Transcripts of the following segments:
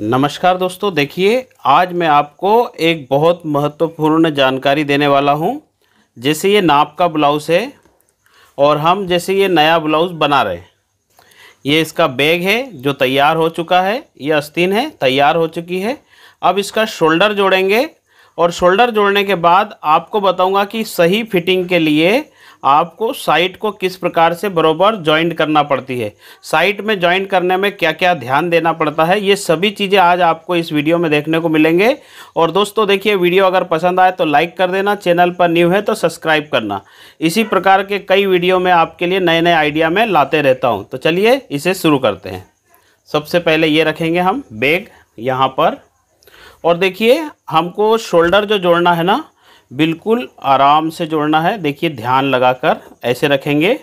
नमस्कार दोस्तों देखिए आज मैं आपको एक बहुत महत्वपूर्ण जानकारी देने वाला हूँ जैसे ये नाप का ब्लाउज़ है और हम जैसे ये नया ब्लाउज़ बना रहे हैं ये इसका बैग है जो तैयार हो चुका है ये अस्तीन है तैयार हो चुकी है अब इसका शोल्डर जोड़ेंगे और शोल्डर जोड़ने के बाद आपको बताऊँगा कि सही फिटिंग के लिए आपको साइट को किस प्रकार से बरोबर ज्वाइंट करना पड़ती है साइट में ज्वाइंट करने में क्या क्या ध्यान देना पड़ता है ये सभी चीज़ें आज आपको इस वीडियो में देखने को मिलेंगे और दोस्तों देखिए वीडियो अगर पसंद आए तो लाइक कर देना चैनल पर न्यू है तो सब्सक्राइब करना इसी प्रकार के कई वीडियो में आपके लिए नए नए आइडिया में लाते रहता हूँ तो चलिए इसे शुरू करते हैं सबसे पहले ये रखेंगे हम बैग यहाँ पर और देखिए हमको शोल्डर जो जोड़ना है ना बिल्कुल आराम से जोड़ना है देखिए ध्यान लगाकर ऐसे रखेंगे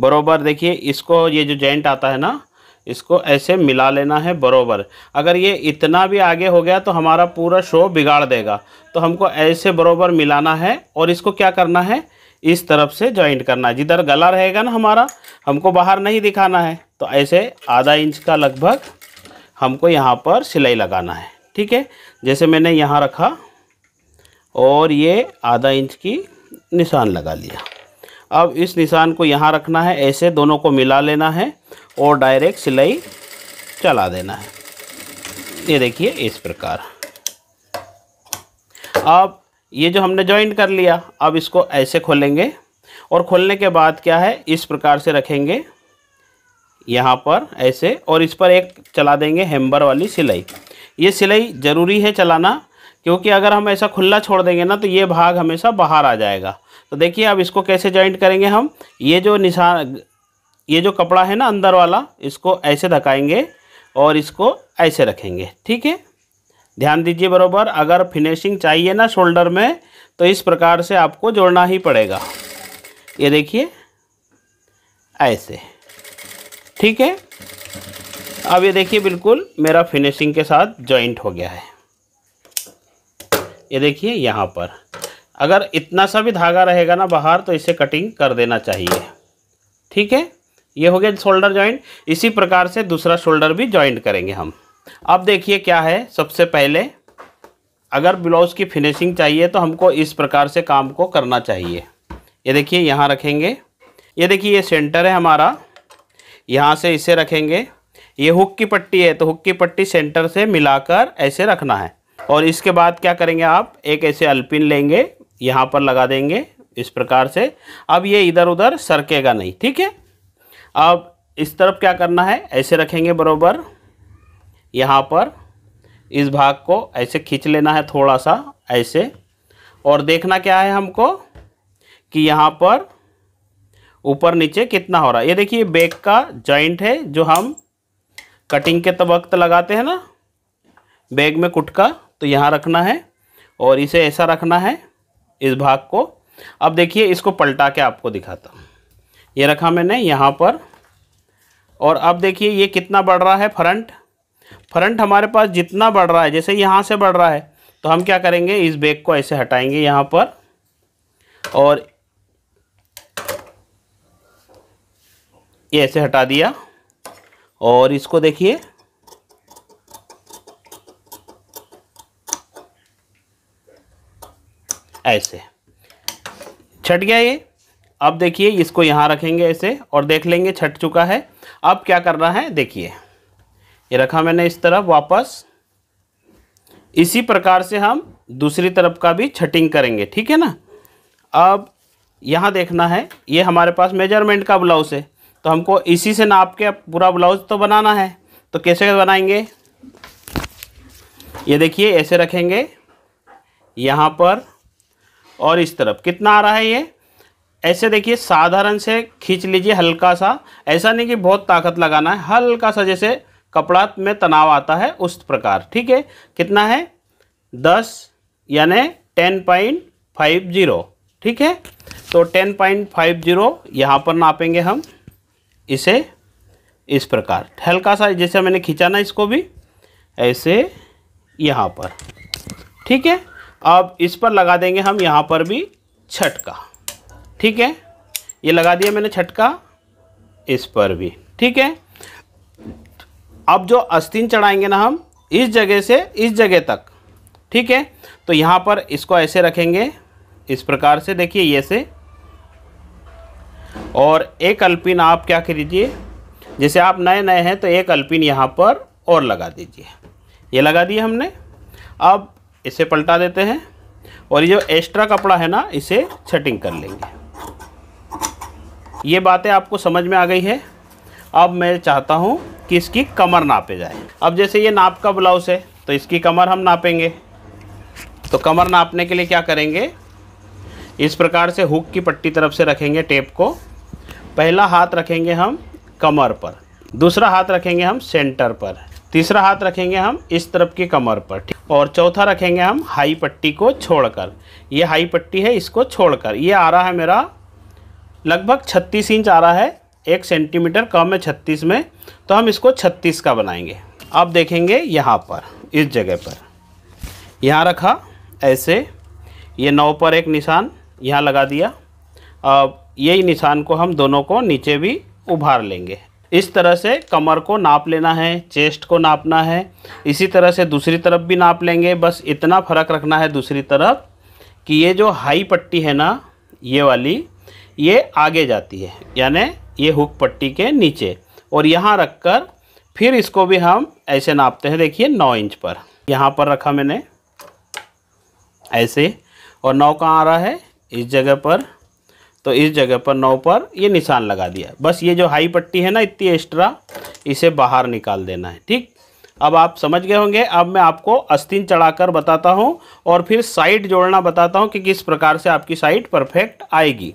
बरोबर देखिए इसको ये जो जॉइंट आता है ना इसको ऐसे मिला लेना है बरोबर अगर ये इतना भी आगे हो गया तो हमारा पूरा शो बिगाड़ देगा तो हमको ऐसे बरोबर मिलाना है और इसको क्या करना है इस तरफ से जॉइंट करना है जिधर गला रहेगा ना हमारा हमको बाहर नहीं दिखाना है तो ऐसे आधा इंच का लगभग हमको यहाँ पर सिलाई लगाना है ठीक है जैसे मैंने यहाँ रखा और ये आधा इंच की निशान लगा लिया अब इस निशान को यहाँ रखना है ऐसे दोनों को मिला लेना है और डायरेक्ट सिलाई चला देना है ये देखिए इस प्रकार अब ये जो हमने जॉइंट कर लिया अब इसको ऐसे खोलेंगे और खोलने के बाद क्या है इस प्रकार से रखेंगे यहाँ पर ऐसे और इस पर एक चला देंगे हेम्बर वाली सिलाई ये सिलाई ज़रूरी है चलाना क्योंकि अगर हम ऐसा खुला छोड़ देंगे ना तो ये भाग हमेशा बाहर आ जाएगा तो देखिए अब इसको कैसे जॉइंट करेंगे हम ये जो निशान ये जो कपड़ा है ना अंदर वाला इसको ऐसे धकाएंगे और इसको ऐसे रखेंगे ठीक है ध्यान दीजिए बरोबर अगर फिनिशिंग चाहिए ना शोल्डर में तो इस प्रकार से आपको जोड़ना ही पड़ेगा ये देखिए ऐसे ठीक है अब ये देखिए बिल्कुल मेरा फिनिशिंग के साथ जॉइंट हो गया है ये देखिए यहाँ पर अगर इतना सा भी धागा रहेगा ना बाहर तो इसे कटिंग कर देना चाहिए ठीक है ये हो गया शोल्डर जॉइंट इसी प्रकार से दूसरा शोल्डर भी जॉइंट करेंगे हम अब देखिए क्या है सबसे पहले अगर ब्लाउज़ की फिनिशिंग चाहिए तो हमको इस प्रकार से काम को करना चाहिए ये देखिए यहाँ रखेंगे ये देखिए ये सेंटर है हमारा यहाँ से इसे रखेंगे ये हुक की पट्टी है तो हुक की पट्टी सेंटर से मिलाकर ऐसे रखना है और इसके बाद क्या करेंगे आप एक ऐसे अल्पिन लेंगे यहाँ पर लगा देंगे इस प्रकार से अब ये इधर उधर सरकेगा नहीं ठीक है अब इस तरफ क्या करना है ऐसे रखेंगे बरोबर यहाँ पर इस भाग को ऐसे खींच लेना है थोड़ा सा ऐसे और देखना क्या है हमको कि यहाँ पर ऊपर नीचे कितना हो रहा है ये देखिए बैक का जॉइंट है जो हम कटिंग के तब वक्त लगाते हैं ना बैग में कुटका तो यहाँ रखना है और इसे ऐसा रखना है इस भाग को अब देखिए इसको पलटा के आपको दिखाता हूँ ये रखा मैंने यहाँ पर और अब देखिए ये कितना बढ़ रहा है फ्रंट फ्रंट हमारे पास जितना बढ़ रहा है जैसे यहाँ से बढ़ रहा है तो हम क्या करेंगे इस बैग को ऐसे हटाएंगे यहाँ पर और ये ऐसे हटा दिया और इसको देखिए ऐसे छट गया ये अब देखिए इसको यहाँ रखेंगे ऐसे और देख लेंगे छट चुका है अब क्या करना है देखिए ये रखा मैंने इस तरफ वापस इसी प्रकार से हम दूसरी तरफ का भी छटिंग करेंगे ठीक है ना अब यहाँ देखना है ये हमारे पास मेजरमेंट का ब्लाउज है तो हमको इसी से नाप के पूरा ब्लाउज तो बनाना है तो कैसे बनाएंगे ये देखिए ऐसे रखेंगे यहाँ पर और इस तरफ कितना आ रहा है ये ऐसे देखिए साधारण से खींच लीजिए हल्का सा ऐसा नहीं कि बहुत ताकत लगाना है हल्का सा जैसे कपड़ा में तनाव आता है उस प्रकार ठीक है कितना है दस यानी टेन पॉइंट फाइव जीरो ठीक है तो टेन पॉइंट फाइव जीरो यहाँ पर नापेंगे हम इसे इस प्रकार हल्का सा जैसे मैंने खींचा ना इसको भी ऐसे यहाँ पर ठीक है अब इस पर लगा देंगे हम यहाँ पर भी छटका ठीक है ये लगा दिया मैंने छटका इस पर भी ठीक है अब जो अस्तिन चढ़ाएंगे ना हम इस जगह से इस जगह तक ठीक है तो यहाँ पर इसको ऐसे रखेंगे इस प्रकार से देखिए ये से और एक अल्पिन आप क्या दीजिए जैसे आप नए नए हैं तो एक अल्पिन यहाँ पर और लगा दीजिए ये लगा दिए हमने अब इसे पलटा देते हैं और ये जो एक्स्ट्रा कपड़ा है ना इसे छटिंग कर लेंगे ये बातें आपको समझ में आ गई है अब मैं चाहता हूँ कि इसकी कमर नापे जाए अब जैसे ये नाप का ब्लाउज़ है तो इसकी कमर हम नापेंगे तो कमर नापने के लिए क्या करेंगे इस प्रकार से हुक की पट्टी तरफ से रखेंगे टेप को पहला हाथ रखेंगे हम कमर पर दूसरा हाथ रखेंगे हम सेंटर पर तीसरा हाथ रखेंगे हम इस तरफ की कमर पर ठीक और चौथा रखेंगे हम हाई पट्टी को छोड़कर ये हाई पट्टी है इसको छोड़कर ये आ रहा है मेरा लगभग छत्तीस इंच आ रहा है एक सेंटीमीटर कम है छत्तीस में तो हम इसको छत्तीस का बनाएंगे अब देखेंगे यहाँ पर इस जगह पर यहाँ रखा ऐसे ये नौ पर एक निशान यहाँ लगा दिया अब यही निशान को हम दोनों को नीचे भी उभार लेंगे इस तरह से कमर को नाप लेना है चेस्ट को नापना है इसी तरह से दूसरी तरफ भी नाप लेंगे बस इतना फ़र्क रखना है दूसरी तरफ कि ये जो हाई पट्टी है ना ये वाली ये आगे जाती है यानी ये हुक पट्टी के नीचे और यहाँ रख कर फिर इसको भी हम ऐसे नापते हैं देखिए नौ इंच पर यहाँ पर रखा मैंने ऐसे और नौ कहाँ आ रहा है इस जगह पर तो इस जगह पर नौ पर ये निशान लगा दिया बस ये जो हाई पट्टी है ना इतनी एक्स्ट्रा इसे बाहर निकाल देना है ठीक अब आप समझ गए होंगे अब मैं आपको अस्तिन चढ़ाकर बताता हूँ और फिर साइड जोड़ना बताता हूँ कि किस प्रकार से आपकी साइड परफेक्ट आएगी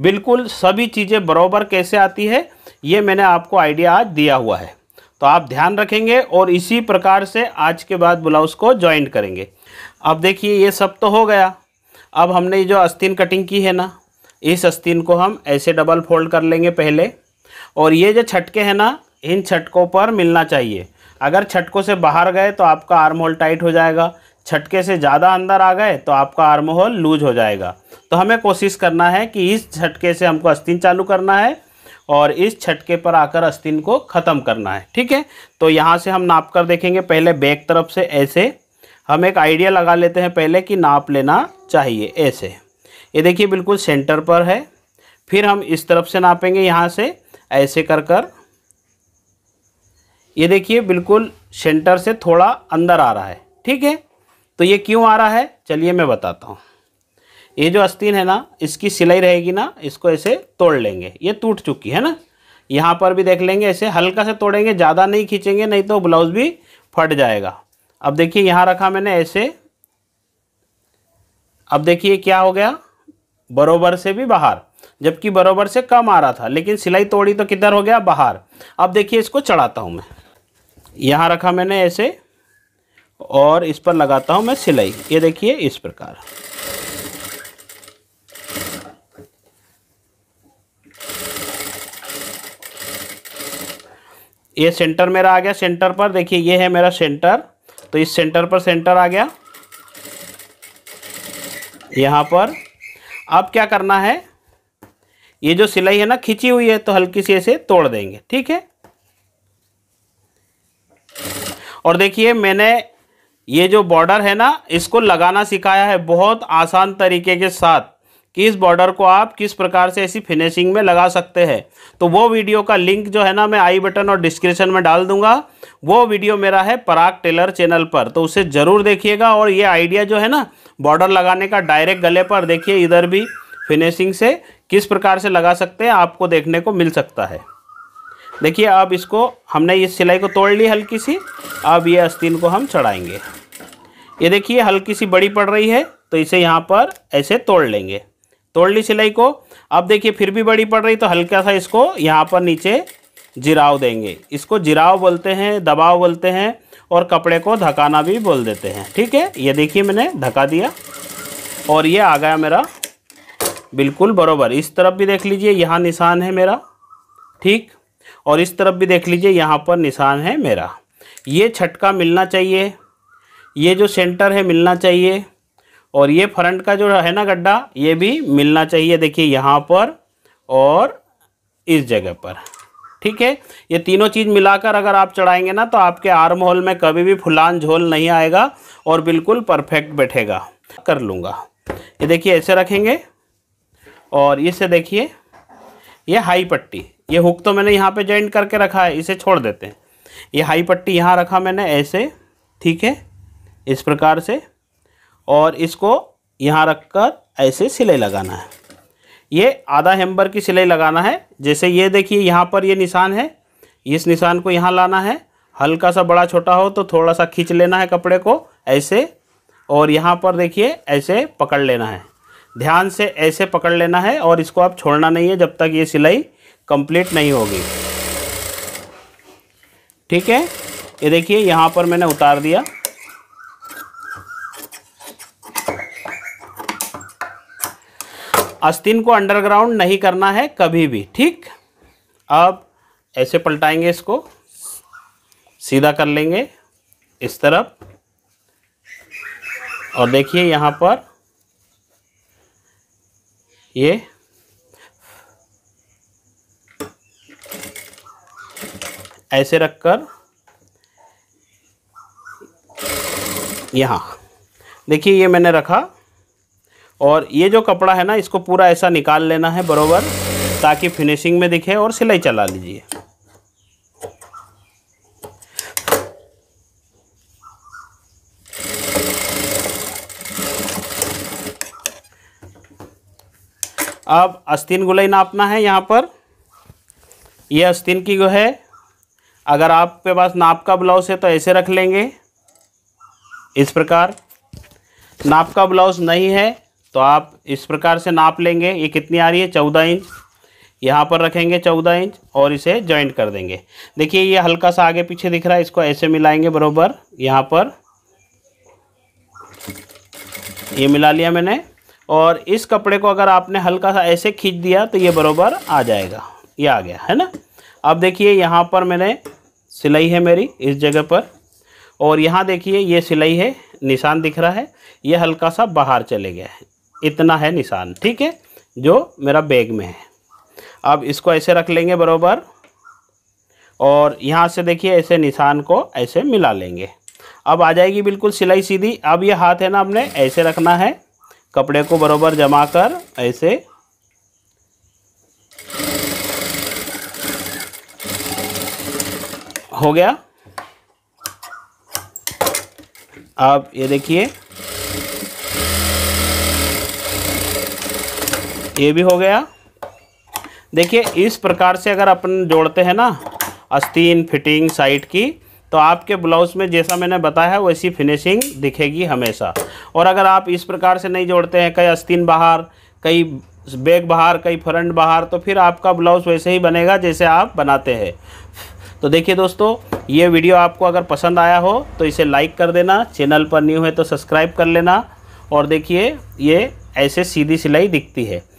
बिल्कुल सभी चीज़ें बराबर कैसे आती है ये मैंने आपको आइडिया आज दिया हुआ है तो आप ध्यान रखेंगे और इसी प्रकार से आज के बाद ब्लाउज़ को ज्वाइंट करेंगे अब देखिए ये सब तो हो गया अब हमने जो अस्तिन कटिंग की है ना इस आस्तीन को हम ऐसे डबल फोल्ड कर लेंगे पहले और ये जो छटके हैं ना इन छटकों पर मिलना चाहिए अगर छटकों से बाहर गए तो आपका आर्म होल टाइट हो जाएगा छटके से ज़्यादा अंदर आ गए तो आपका आर्म होल लूज हो जाएगा तो हमें कोशिश करना है कि इस छटके से हमको आस्तीन चालू करना है और इस छटके पर आकर आस्तीन को ख़त्म करना है ठीक है तो यहाँ से हम नाप कर देखेंगे पहले बैक तरफ से ऐसे हम एक आइडिया लगा लेते हैं पहले कि नाप लेना चाहिए ऐसे ये देखिए बिल्कुल सेंटर पर है फिर हम इस तरफ से नापेंगे यहाँ से ऐसे कर कर ये देखिए बिल्कुल सेंटर से थोड़ा अंदर आ रहा है ठीक है तो ये क्यों आ रहा है चलिए मैं बताता हूँ ये जो अस्तीन है ना इसकी सिलाई रहेगी ना इसको ऐसे तोड़ लेंगे ये टूट चुकी है ना यहाँ पर भी देख लेंगे ऐसे हल्का से तोड़ेंगे ज़्यादा नहीं खींचेंगे नहीं तो ब्लाउज़ भी फट जाएगा अब देखिए यहाँ रखा मैंने ऐसे अब देखिए क्या हो गया बरोबर से भी बाहर जबकि बरोबर से कम आ रहा था लेकिन सिलाई तोड़ी तो किधर हो गया बाहर अब देखिए इसको चढ़ाता हूँ मैं यहाँ रखा मैंने ऐसे और इस पर लगाता हूँ मैं सिलाई ये देखिए इस प्रकार ये सेंटर मेरा आ गया सेंटर पर देखिए ये है मेरा सेंटर तो इस सेंटर पर सेंटर आ गया यहाँ पर अब क्या करना है ये जो सिलाई है ना खिंची हुई है तो हल्की सी ऐसे तोड़ देंगे ठीक है और देखिए मैंने ये जो बॉर्डर है ना इसको लगाना सिखाया है बहुत आसान तरीके के साथ कि इस बॉर्डर को आप किस प्रकार से ऐसी फिनिशिंग में लगा सकते हैं तो वो वीडियो का लिंक जो है ना मैं आई बटन और डिस्क्रिप्शन में डाल दूंगा वो वीडियो मेरा है पराग टेलर चैनल पर तो उसे ज़रूर देखिएगा और ये आइडिया जो है ना बॉर्डर लगाने का डायरेक्ट गले पर देखिए इधर भी फिनिशिंग से किस प्रकार से लगा सकते हैं आपको देखने को मिल सकता है देखिए अब इसको हमने इस सिलाई को तोड़ ली हल्की सी अब ये अस्तीन को हम चढ़ाएंगे ये देखिए हल्की सी बड़ी पड़ रही है तो इसे यहाँ पर ऐसे तोड़ लेंगे तोड़ ली सिलाई को अब देखिए फिर भी बड़ी पड़ रही तो हल्का सा इसको यहाँ पर नीचे जिराव देंगे इसको जिराव बोलते हैं दबाव बोलते हैं और कपड़े को धकाना भी बोल देते हैं ठीक है ये देखिए मैंने धका दिया और ये आ गया मेरा बिल्कुल बराबर इस तरफ भी देख लीजिए यहाँ निशान है मेरा ठीक और इस तरफ भी देख लीजिए यहाँ पर निशान है मेरा ये छटका मिलना चाहिए ये जो सेंटर है मिलना चाहिए और ये फ्रंट का जो है ना गड्ढा ये भी मिलना चाहिए देखिए यहाँ पर और इस जगह पर ठीक है ये तीनों चीज़ मिलाकर अगर आप चढ़ाएंगे ना तो आपके आर्म होल में कभी भी फुलान झोल नहीं आएगा और बिल्कुल परफेक्ट बैठेगा कर लूँगा ये देखिए ऐसे रखेंगे और इसे देखिए ये हाई पट्टी ये हुक तो मैंने यहाँ पे जॉइंट करके रखा है इसे छोड़ देते हैं ये हाई पट्टी यहाँ रखा मैंने ऐसे ठीक है इस प्रकार से और इसको यहाँ रख कर ऐसे सिले लगाना है ये आधा हेम्बर की सिलाई लगाना है जैसे ये देखिए यहाँ पर ये निशान है इस निशान को यहाँ लाना है हल्का सा बड़ा छोटा हो तो थोड़ा सा खींच लेना है कपड़े को ऐसे और यहाँ पर देखिए ऐसे पकड़ लेना है ध्यान से ऐसे पकड़ लेना है और इसको आप छोड़ना नहीं है जब तक ये सिलाई कंप्लीट नहीं होगी ठीक है ये देखिए यहाँ पर मैंने उतार दिया आस्तीन को अंडरग्राउंड नहीं करना है कभी भी ठीक अब ऐसे पलटाएंगे इसको सीधा कर लेंगे इस तरफ और देखिए यहाँ पर ये ऐसे रखकर यहाँ देखिए ये मैंने रखा और ये जो कपड़ा है ना इसको पूरा ऐसा निकाल लेना है बरोबर ताकि फिनिशिंग में दिखे और सिलाई चला लीजिए अब अस्तीन गुलाई नापना है यहाँ पर ये अस्तीन की जो है अगर आपके पास नाप का ब्लाउज है तो ऐसे रख लेंगे इस प्रकार नाप का ब्लाउज नहीं है तो आप इस प्रकार से नाप लेंगे ये कितनी आ रही है चौदह इंच यहाँ पर रखेंगे चौदह इंच और इसे जॉइंट कर देंगे देखिए ये हल्का सा आगे पीछे दिख रहा है इसको ऐसे मिलाएंगे बरोबर यहाँ पर ये मिला लिया मैंने और इस कपड़े को अगर आपने हल्का सा ऐसे खींच दिया तो ये बरोबर आ जाएगा ये आ गया है ना अब देखिए यहाँ पर मैंने सिलाई है मेरी इस जगह पर और यहाँ देखिए ये सिलाई है निशान दिख रहा है ये हल्का सा बाहर चले गया है इतना है निशान ठीक है जो मेरा बैग में है अब इसको ऐसे रख लेंगे बराबर और यहाँ से देखिए ऐसे निशान को ऐसे मिला लेंगे अब आ जाएगी बिल्कुल सिलाई सीधी अब ये हाथ है ना हमने ऐसे रखना है कपड़े को बराबर जमा कर ऐसे हो गया अब ये देखिए ये भी हो गया देखिए इस प्रकार से अगर अपन जोड़ते हैं ना अस्तीन फिटिंग साइड की तो आपके ब्लाउज़ में जैसा मैंने बताया वैसी फिनिशिंग दिखेगी हमेशा और अगर आप इस प्रकार से नहीं जोड़ते हैं कई अस्तीन बाहर कई बैग बाहर कई फ्रंट बाहर तो फिर आपका ब्लाउज़ वैसे ही बनेगा जैसे आप बनाते हैं तो देखिए दोस्तों ये वीडियो आपको अगर पसंद आया हो तो इसे लाइक कर देना चैनल पर न्यू है तो सब्सक्राइब कर लेना और देखिए ये ऐसे सीधी सिलाई दिखती है